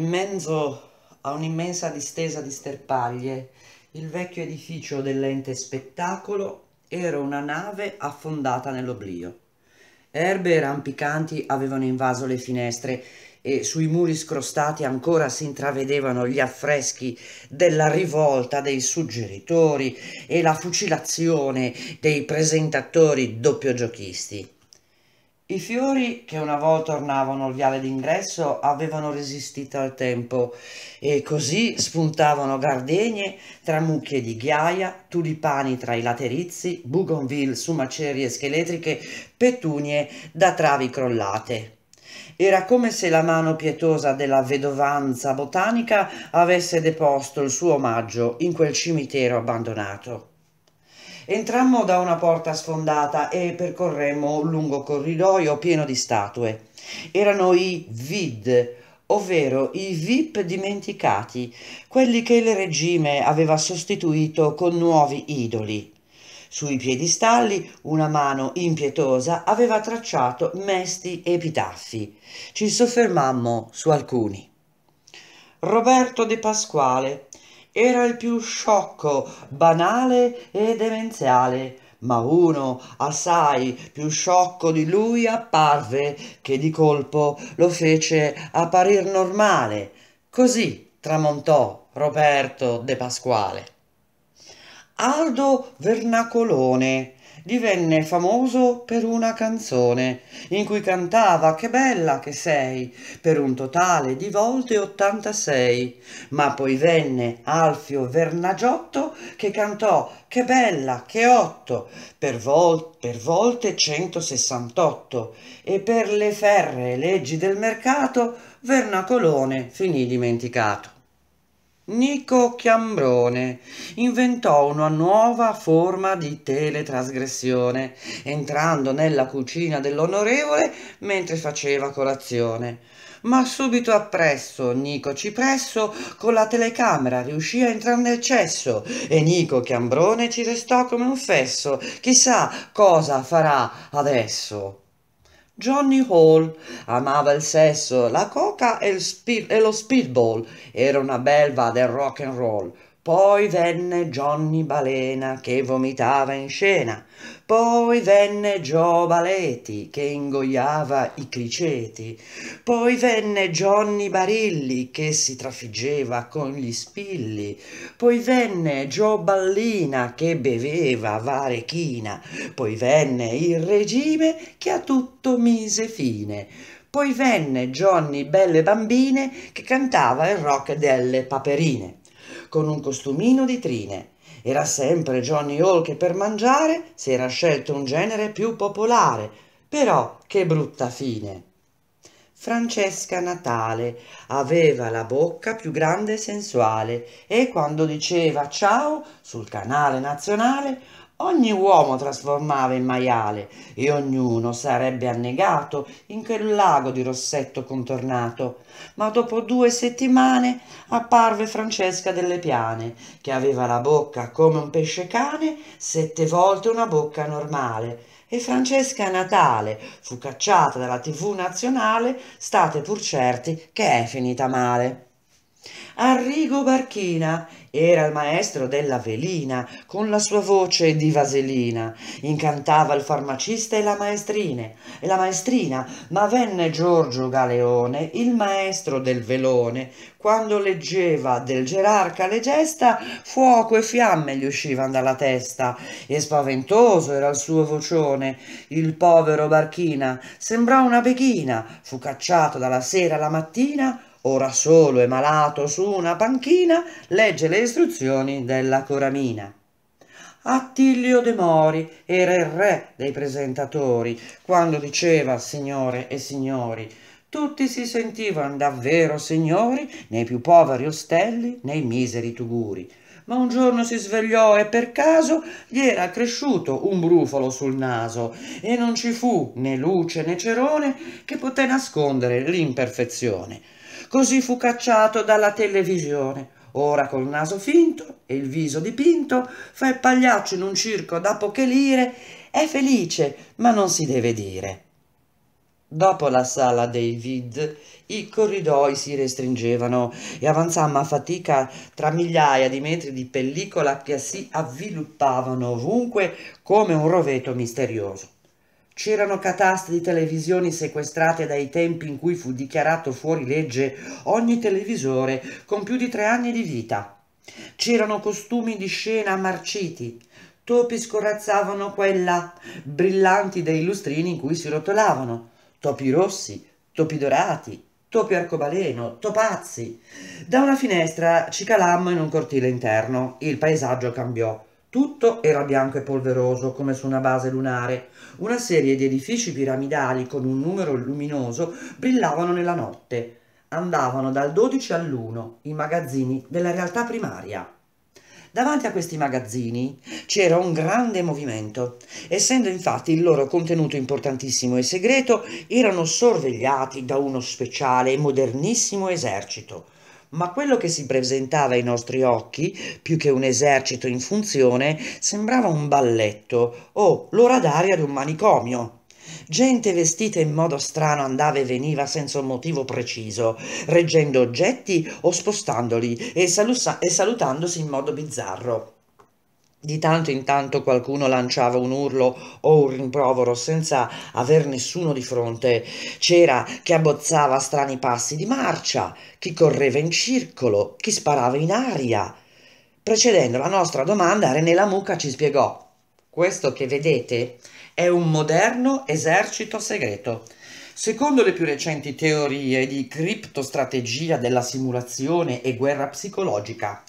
In mezzo a un'immensa distesa di sterpaglie, il vecchio edificio dell'ente spettacolo era una nave affondata nell'oblio. Erbe rampicanti avevano invaso le finestre e sui muri scrostati ancora si intravedevano gli affreschi della rivolta dei suggeritori e la fucilazione dei presentatori doppio giochisti. I fiori, che una volta ornavano il viale d'ingresso, avevano resistito al tempo e così spuntavano gardenie tra mucchie di ghiaia, tulipani tra i laterizi, bougainville su macerie scheletriche, petunie da travi crollate. Era come se la mano pietosa della vedovanza botanica avesse deposto il suo omaggio in quel cimitero abbandonato. Entrammo da una porta sfondata e percorremmo un lungo corridoio pieno di statue. Erano i vid, ovvero i VIP dimenticati, quelli che il regime aveva sostituito con nuovi idoli. Sui piedistalli una mano impietosa aveva tracciato mesti epitaffi. Ci soffermammo su alcuni. Roberto De Pasquale, era il più sciocco, banale e demenziale. Ma uno, assai più sciocco di lui, apparve che di colpo lo fece apparir normale. Così tramontò Roberto De Pasquale. Aldo Vernacolone divenne famoso per una canzone in cui cantava Che bella che sei per un totale di volte 86, ma poi venne Alfio Vernagiotto che cantò Che bella che otto per, vol per volte 168 e per le ferre leggi del mercato Vernacolone finì dimenticato. Nico Chiambrone inventò una nuova forma di teletrasgressione, entrando nella cucina dell'onorevole mentre faceva colazione. Ma subito appresso Nico Cipresso con la telecamera riuscì a entrare nel cesso e Nico Chiambrone ci restò come un fesso. Chissà cosa farà adesso. Johnny Hall amava il sesso, la coca e, e lo speedball. Era una belva del rock and roll. Poi venne Johnny Balena che vomitava in scena, poi venne Joe Baleti che ingoiava i criceti, poi venne Johnny Barilli che si trafiggeva con gli spilli, poi venne Joe Ballina che beveva varechina, poi venne il regime che a tutto mise fine. Poi venne Johnny Belle Bambine che cantava il rock delle paperine con un costumino di trine. Era sempre Johnny Hall che per mangiare si era scelto un genere più popolare, però che brutta fine. Francesca Natale aveva la bocca più grande e sensuale e quando diceva ciao sul canale nazionale Ogni uomo trasformava in maiale e ognuno sarebbe annegato in quel lago di rossetto contornato. Ma dopo due settimane apparve Francesca delle Piane, che aveva la bocca come un pesce cane, sette volte una bocca normale. E Francesca Natale fu cacciata dalla TV nazionale, state pur certi che è finita male. Arrigo Barchina era il maestro della velina, con la sua voce di vaselina. Incantava il farmacista e la maestrine, e la maestrina, ma venne Giorgio Galeone, il maestro del velone. Quando leggeva del gerarca le gesta, fuoco e fiamme gli uscivano dalla testa, e spaventoso era il suo vocione. Il povero Barchina sembrò una beghina fu cacciato dalla sera alla mattina ora solo e malato su una panchina, legge le istruzioni della Coramina. Attilio De Mori era il re dei presentatori quando diceva signore e signori. Tutti si sentivano davvero signori nei più poveri ostelli, nei miseri tuguri. Ma un giorno si svegliò e per caso gli era cresciuto un brufolo sul naso e non ci fu né luce né cerone che poté nascondere l'imperfezione. Così fu cacciato dalla televisione. Ora col naso finto e il viso dipinto, fa il pagliaccio in un circo da poche lire, è felice, ma non si deve dire. Dopo la sala dei vid, i corridoi si restringevano e avanzammo a fatica tra migliaia di metri di pellicola che si avviluppavano ovunque come un roveto misterioso. C'erano cataste di televisioni sequestrate dai tempi in cui fu dichiarato fuori legge ogni televisore con più di tre anni di vita. C'erano costumi di scena marciti, topi scorazzavano qua e là, brillanti dei lustrini in cui si rotolavano, topi rossi, topi dorati, topi arcobaleno, topazzi. Da una finestra ci calammo in un cortile interno, il paesaggio cambiò. Tutto era bianco e polveroso, come su una base lunare. Una serie di edifici piramidali con un numero luminoso brillavano nella notte. Andavano dal 12 all'1, i magazzini della realtà primaria. Davanti a questi magazzini c'era un grande movimento. Essendo infatti il loro contenuto importantissimo e segreto, erano sorvegliati da uno speciale e modernissimo esercito ma quello che si presentava ai nostri occhi, più che un esercito in funzione, sembrava un balletto o l'ora d'aria di un manicomio. Gente vestita in modo strano andava e veniva senza un motivo preciso, reggendo oggetti o spostandoli e, salutandosi in modo bizzarro. Di tanto in tanto qualcuno lanciava un urlo o un rimprovero senza aver nessuno di fronte. C'era chi abbozzava strani passi di marcia, chi correva in circolo, chi sparava in aria. Precedendo la nostra domanda, René Lamuca ci spiegò: Questo che vedete è un moderno esercito segreto. Secondo le più recenti teorie di criptostrategia della simulazione e guerra psicologica,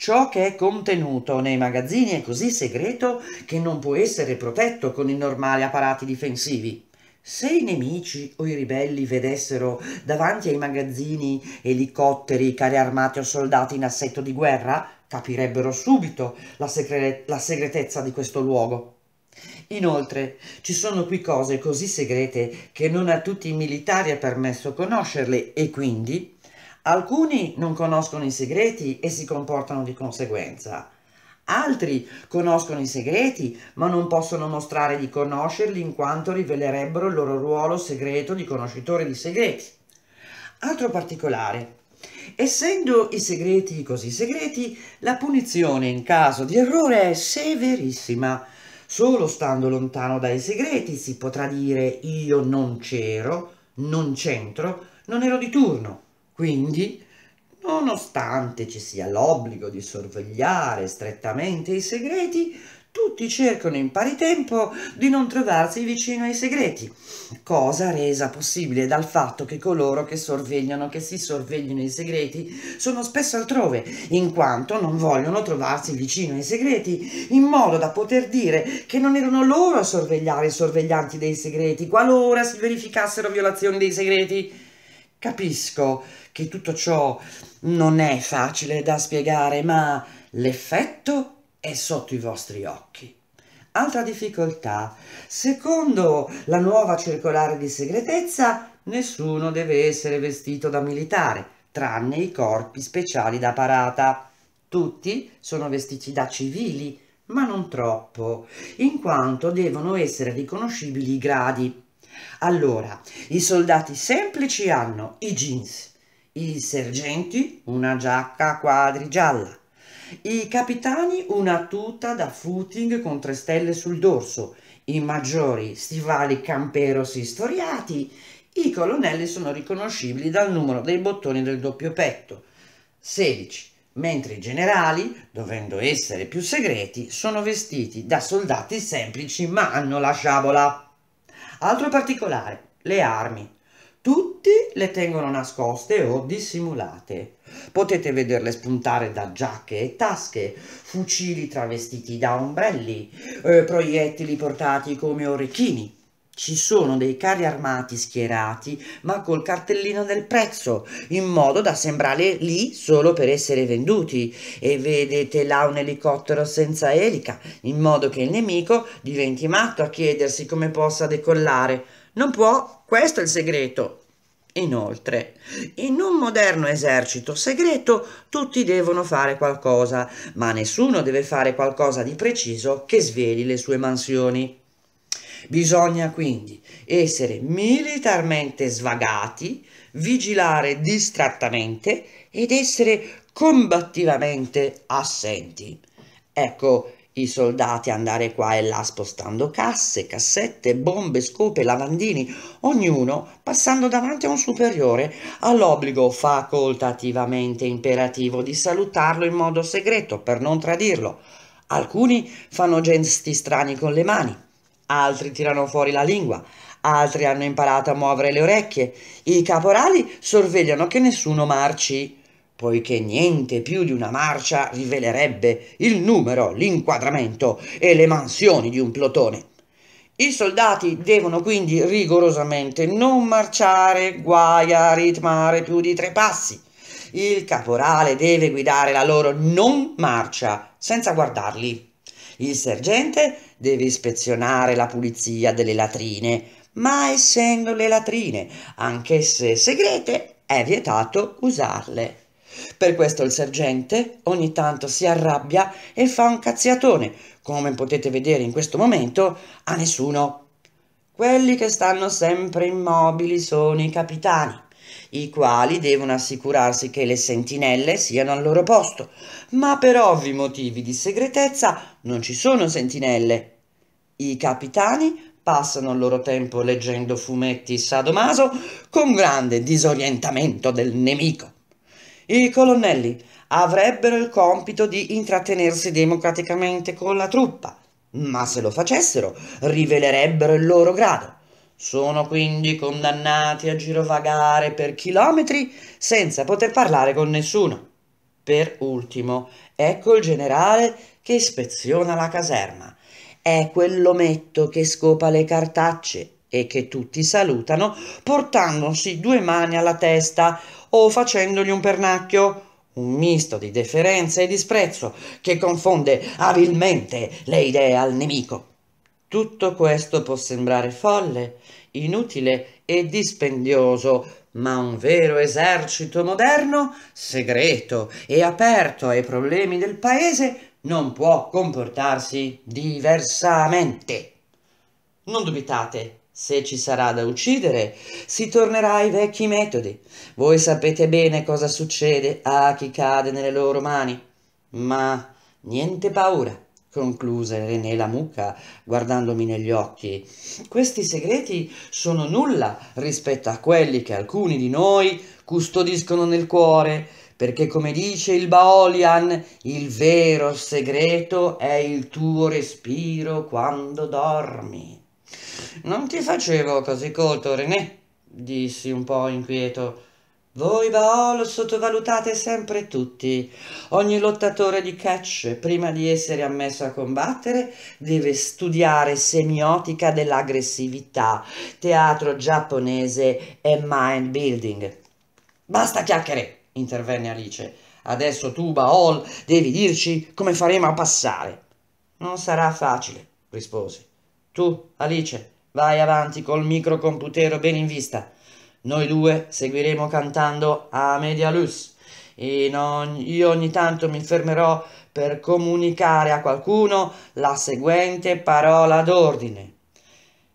Ciò che è contenuto nei magazzini è così segreto che non può essere protetto con i normali apparati difensivi. Se i nemici o i ribelli vedessero davanti ai magazzini elicotteri, carri armati o soldati in assetto di guerra, capirebbero subito la, segre la segretezza di questo luogo. Inoltre, ci sono qui cose così segrete che non a tutti i militari è permesso conoscerle e quindi Alcuni non conoscono i segreti e si comportano di conseguenza. Altri conoscono i segreti ma non possono mostrare di conoscerli in quanto rivelerebbero il loro ruolo segreto di conoscitore di segreti. Altro particolare. Essendo i segreti così segreti, la punizione in caso di errore è severissima. Solo stando lontano dai segreti si potrà dire io non c'ero, non c'entro, non ero di turno. Quindi, nonostante ci sia l'obbligo di sorvegliare strettamente i segreti, tutti cercano in pari tempo di non trovarsi vicino ai segreti, cosa resa possibile dal fatto che coloro che sorvegliano, che si sorvegliano i segreti, sono spesso altrove, in quanto non vogliono trovarsi vicino ai segreti, in modo da poter dire che non erano loro a sorvegliare i sorveglianti dei segreti, qualora si verificassero violazioni dei segreti. Capisco che tutto ciò non è facile da spiegare, ma l'effetto è sotto i vostri occhi. Altra difficoltà. Secondo la nuova circolare di segretezza, nessuno deve essere vestito da militare, tranne i corpi speciali da parata. Tutti sono vestiti da civili, ma non troppo, in quanto devono essere riconoscibili i gradi allora, i soldati semplici hanno i jeans, i sergenti una giacca a quadri gialla, i capitani una tuta da footing con tre stelle sul dorso, i maggiori stivali camperosi storiati, i colonnelli sono riconoscibili dal numero dei bottoni del doppio petto, 16, mentre i generali, dovendo essere più segreti, sono vestiti da soldati semplici ma hanno la sciabola. Altro particolare, le armi. Tutti le tengono nascoste o dissimulate. Potete vederle spuntare da giacche e tasche, fucili travestiti da ombrelli, eh, proiettili portati come orecchini, ci sono dei carri armati schierati ma col cartellino del prezzo in modo da sembrare lì solo per essere venduti e vedete là un elicottero senza elica in modo che il nemico diventi matto a chiedersi come possa decollare non può questo è il segreto Inoltre, in un moderno esercito segreto tutti devono fare qualcosa, ma nessuno deve fare qualcosa di preciso che sveli le sue mansioni. Bisogna quindi essere militarmente svagati, vigilare distrattamente ed essere combattivamente assenti. Ecco i soldati andare qua e là spostando casse, cassette, bombe, scope, lavandini, ognuno passando davanti a un superiore, all'obbligo facoltativamente imperativo di salutarlo in modo segreto per non tradirlo. Alcuni fanno gesti strani con le mani, altri tirano fuori la lingua, altri hanno imparato a muovere le orecchie, i caporali sorvegliano che nessuno marci, poiché niente più di una marcia rivelerebbe il numero, l'inquadramento e le mansioni di un plotone. I soldati devono quindi rigorosamente non marciare, guai a ritmare più di tre passi. Il caporale deve guidare la loro non marcia senza guardarli. Il sergente deve ispezionare la pulizia delle latrine, ma essendo le latrine anch'esse segrete, è vietato usarle. Per questo il sergente ogni tanto si arrabbia e fa un cazziatone, come potete vedere in questo momento, a nessuno. Quelli che stanno sempre immobili sono i capitani i quali devono assicurarsi che le sentinelle siano al loro posto, ma per ovvi motivi di segretezza non ci sono sentinelle. I capitani passano il loro tempo leggendo fumetti sadomaso con grande disorientamento del nemico. I colonnelli avrebbero il compito di intrattenersi democraticamente con la truppa, ma se lo facessero rivelerebbero il loro grado. Sono quindi condannati a girovagare per chilometri senza poter parlare con nessuno. Per ultimo, ecco il generale che ispeziona la caserma. È quell'ometto che scopa le cartacce e che tutti salutano portandosi due mani alla testa o facendogli un pernacchio, un misto di deferenza e disprezzo che confonde abilmente le idee al nemico. Tutto questo può sembrare folle, inutile e dispendioso, ma un vero esercito moderno, segreto e aperto ai problemi del paese, non può comportarsi diversamente. Non dubitate, se ci sarà da uccidere, si tornerà ai vecchi metodi. Voi sapete bene cosa succede a chi cade nelle loro mani. Ma niente paura concluse René la mucca guardandomi negli occhi. Questi segreti sono nulla rispetto a quelli che alcuni di noi custodiscono nel cuore, perché come dice il Baolian, il vero segreto è il tuo respiro quando dormi. Non ti facevo così colto, René, dissi un po' inquieto. Voi Baol sottovalutate sempre tutti. Ogni lottatore di catch, prima di essere ammesso a combattere, deve studiare semiotica dell'aggressività, teatro giapponese e mind building. Basta chiacchiere, intervenne Alice. Adesso tu, Baol, devi dirci come faremo a passare. Non sarà facile, rispose. Tu, Alice, vai avanti col microcomputer ben in vista. Noi due seguiremo cantando a media luz. Ogni, io ogni tanto mi fermerò per comunicare a qualcuno la seguente parola d'ordine.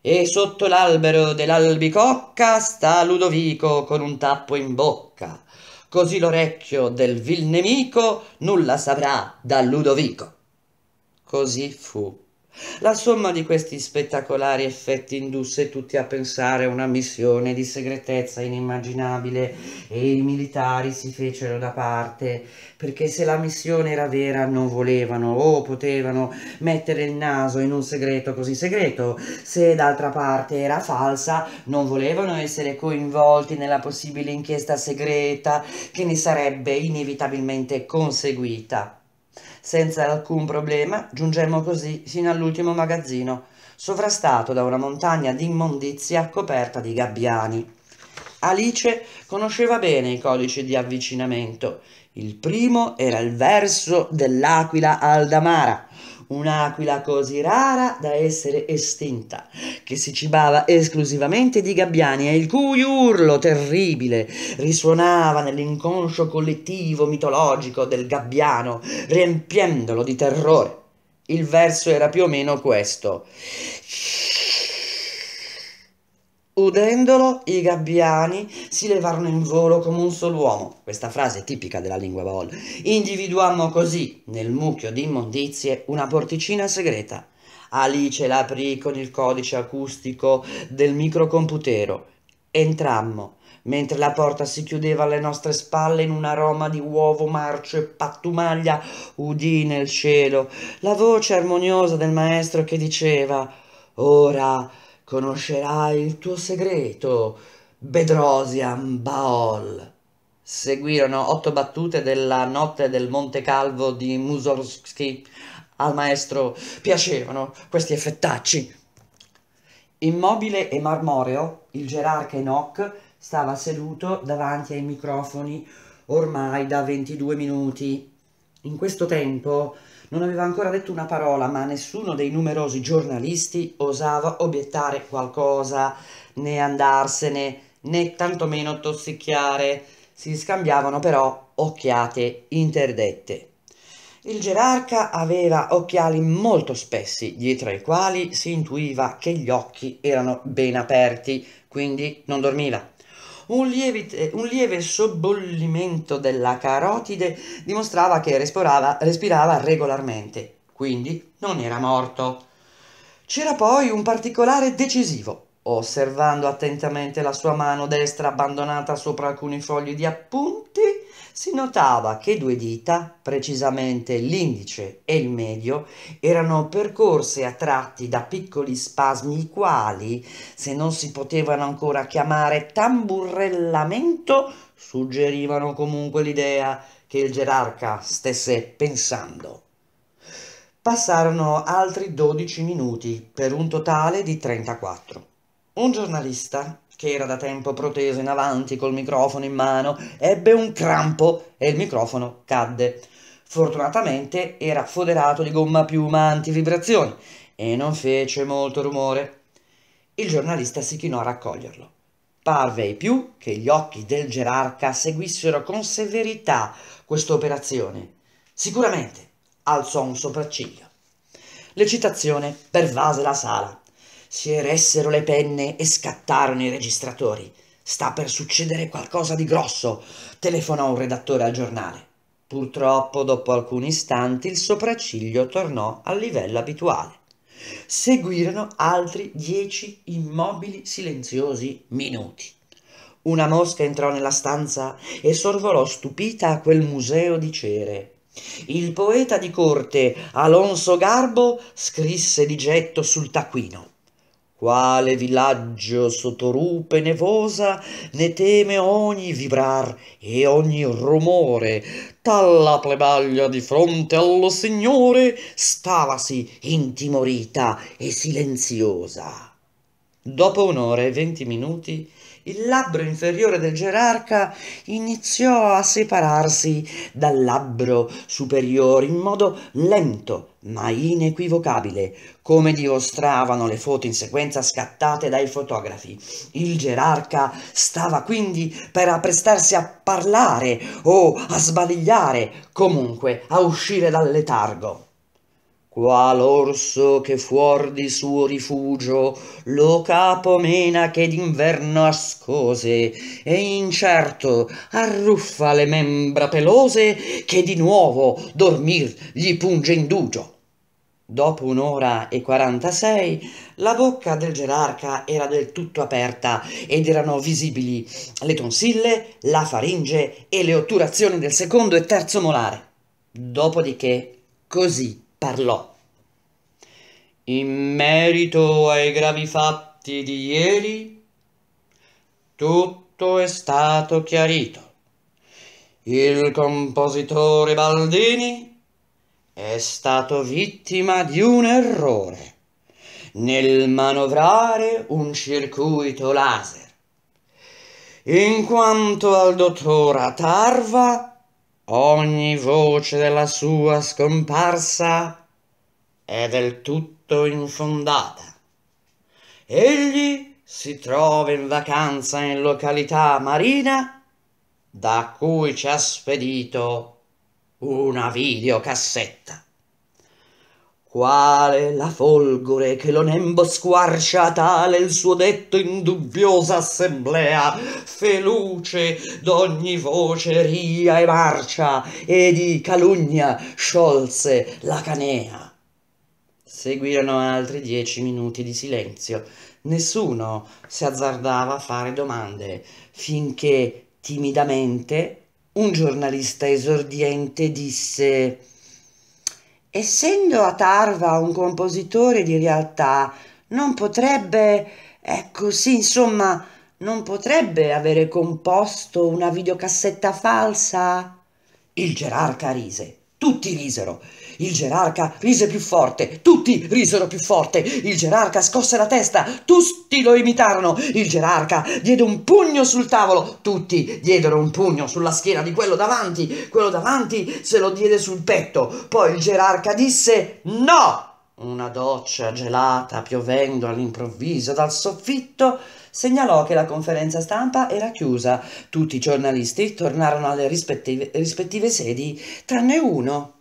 E sotto l'albero dell'albicocca sta Ludovico con un tappo in bocca, così l'orecchio del vil nemico nulla saprà da Ludovico. Così fu. La somma di questi spettacolari effetti indusse tutti a pensare a una missione di segretezza inimmaginabile e i militari si fecero da parte, perché se la missione era vera non volevano o potevano mettere il naso in un segreto così segreto, se d'altra parte era falsa non volevano essere coinvolti nella possibile inchiesta segreta che ne sarebbe inevitabilmente conseguita. Senza alcun problema giungemmo così fino all'ultimo magazzino, sovrastato da una montagna di immondizia coperta di gabbiani. Alice conosceva bene i codici di avvicinamento. Il primo era il verso dell'aquila aldamara, un'aquila così rara da essere estinta, che si cibava esclusivamente di gabbiani e il cui urlo terribile risuonava nell'inconscio collettivo mitologico del gabbiano, riempiendolo di terrore. Il verso era più o meno questo. Udendolo, i gabbiani si levarono in volo come un solo uomo. Questa frase è tipica della lingua Baol. Individuammo così, nel mucchio di immondizie, una porticina segreta. Alice l'aprì con il codice acustico del microcomputero. Entrammo, mentre la porta si chiudeva alle nostre spalle in un aroma di uovo marcio e pattumaglia, udì nel cielo la voce armoniosa del maestro che diceva «Ora...» conoscerai il tuo segreto, Bedrosian Baol. Seguirono otto battute della notte del Monte Calvo di Mussorgsky. Al maestro piacevano questi effettacci. Immobile e marmoreo, il gerarca Enoch stava seduto davanti ai microfoni ormai da 22 minuti. In questo tempo non aveva ancora detto una parola, ma nessuno dei numerosi giornalisti osava obiettare qualcosa, né andarsene, né tantomeno tossicchiare. Si scambiavano però occhiate interdette. Il gerarca aveva occhiali molto spessi, dietro ai quali si intuiva che gli occhi erano ben aperti, quindi non dormiva. Un, lievite, un lieve sobbollimento della carotide dimostrava che respirava, respirava regolarmente, quindi non era morto. C'era poi un particolare decisivo. Osservando attentamente la sua mano destra abbandonata sopra alcuni fogli di appunti, si notava che due dita, precisamente l'indice e il medio, erano percorse a tratti da piccoli spasmi, i quali, se non si potevano ancora chiamare tamburellamento, suggerivano comunque l'idea che il gerarca stesse pensando. Passarono altri 12 minuti, per un totale di 34. Un giornalista, che era da tempo proteso in avanti col microfono in mano, ebbe un crampo e il microfono cadde. Fortunatamente era foderato di gomma piuma antivibrazioni e non fece molto rumore. Il giornalista si chinò a raccoglierlo. Parve ai più che gli occhi del gerarca seguissero con severità questa operazione. Sicuramente alzò un sopracciglio. L'eccitazione pervase la sala. Si eressero le penne e scattarono i registratori. Sta per succedere qualcosa di grosso, telefonò un redattore al giornale. Purtroppo, dopo alcuni istanti, il sopracciglio tornò al livello abituale. Seguirono altri dieci immobili silenziosi minuti. Una mosca entrò nella stanza e sorvolò stupita a quel museo di cere. Il poeta di corte Alonso Garbo scrisse di getto sul taccuino quale villaggio sotto rupe nevosa ne teme ogni vibrar e ogni rumore tal la plebaglia di fronte allo signore stavasi intimorita e silenziosa dopo un'ora e venti minuti il labbro inferiore del gerarca iniziò a separarsi dal labbro superiore in modo lento ma inequivocabile, come dimostravano le foto in sequenza scattate dai fotografi. Il gerarca stava quindi per apprestarsi a parlare o a sbadigliare, comunque a uscire dal letargo qual orso che fuor di suo rifugio lo capo mena che d'inverno ascose e incerto arruffa le membra pelose che di nuovo dormir gli punge indugio. Dopo un'ora e quarantasei la bocca del gerarca era del tutto aperta ed erano visibili le tonsille, la faringe e le otturazioni del secondo e terzo molare. Dopodiché, così parlò. In merito ai gravi fatti di ieri, tutto è stato chiarito. Il compositore Baldini è stato vittima di un errore nel manovrare un circuito laser. In quanto al dottor Atarva, ogni voce della sua scomparsa è del tutto infondata. Egli si trova in vacanza in località marina da cui ci ha spedito una videocassetta. Quale la folgore che lo nembo squarcia tale il suo detto in dubbiosa assemblea, feluce d'ogni voce ria e marcia, e di calunnia sciolse la canea. Seguirono altri dieci minuti di silenzio. Nessuno si azzardava a fare domande, finché timidamente un giornalista esordiente disse essendo a Tarva un compositore di realtà, non potrebbe, ecco sì, insomma, non potrebbe avere composto una videocassetta falsa? Il gerarca rise. Tutti risero. Il gerarca rise più forte, tutti risero più forte. Il gerarca scosse la testa, tutti lo imitarono. Il gerarca diede un pugno sul tavolo, tutti diedero un pugno sulla schiena di quello davanti. Quello davanti se lo diede sul petto. Poi il gerarca disse no. Una doccia gelata piovendo all'improvviso dal soffitto segnalò che la conferenza stampa era chiusa. Tutti i giornalisti tornarono alle rispettive, rispettive sedi, tranne uno,